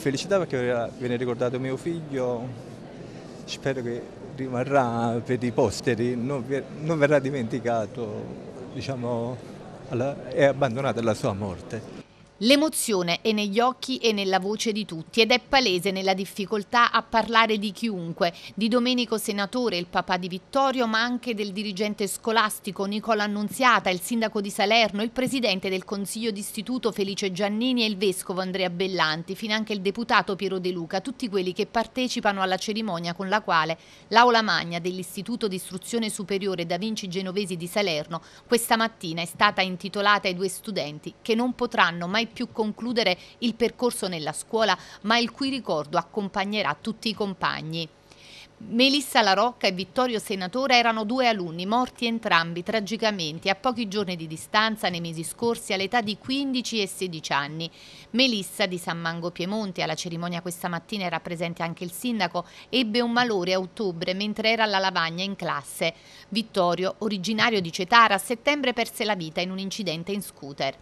felicità perché viene ricordato mio figlio, spero che rimarrà per i posteri, non, non verrà dimenticato diciamo, alla, è abbandonato alla sua morte. L'emozione è negli occhi e nella voce di tutti ed è palese nella difficoltà a parlare di chiunque, di Domenico Senatore, il papà di Vittorio, ma anche del dirigente scolastico Nicola Annunziata, il sindaco di Salerno, il presidente del consiglio d'istituto Felice Giannini e il vescovo Andrea Bellanti, fino anche il deputato Piero De Luca, tutti quelli che partecipano alla cerimonia con la quale l'Aula Magna dell'Istituto di Istruzione Superiore Da Vinci Genovesi di Salerno questa mattina è stata intitolata ai due studenti che non potranno mai più concludere il percorso nella scuola, ma il cui ricordo accompagnerà tutti i compagni. Melissa Larocca e Vittorio Senatore erano due alunni morti entrambi tragicamente a pochi giorni di distanza nei mesi scorsi all'età di 15 e 16 anni. Melissa di San Mango Piemonte, alla cerimonia questa mattina era presente anche il sindaco, ebbe un malore a ottobre mentre era alla lavagna in classe. Vittorio, originario di Cetara, a settembre perse la vita in un incidente in scooter.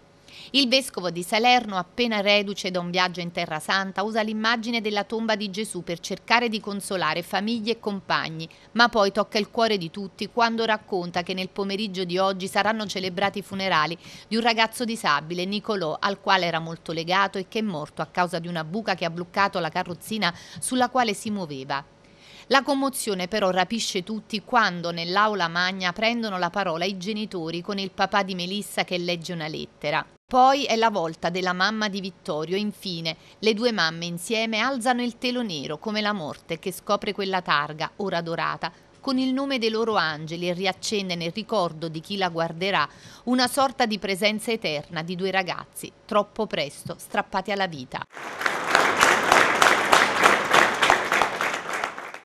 Il vescovo di Salerno, appena reduce da un viaggio in Terra Santa, usa l'immagine della tomba di Gesù per cercare di consolare famiglie e compagni, ma poi tocca il cuore di tutti quando racconta che nel pomeriggio di oggi saranno celebrati i funerali di un ragazzo disabile, Nicolò, al quale era molto legato e che è morto a causa di una buca che ha bloccato la carrozzina sulla quale si muoveva. La commozione però rapisce tutti quando nell'aula magna prendono la parola i genitori con il papà di Melissa che legge una lettera. Poi è la volta della mamma di Vittorio e infine le due mamme insieme alzano il telo nero come la morte che scopre quella targa, ora dorata, con il nome dei loro angeli e riaccende nel ricordo di chi la guarderà una sorta di presenza eterna di due ragazzi troppo presto strappati alla vita.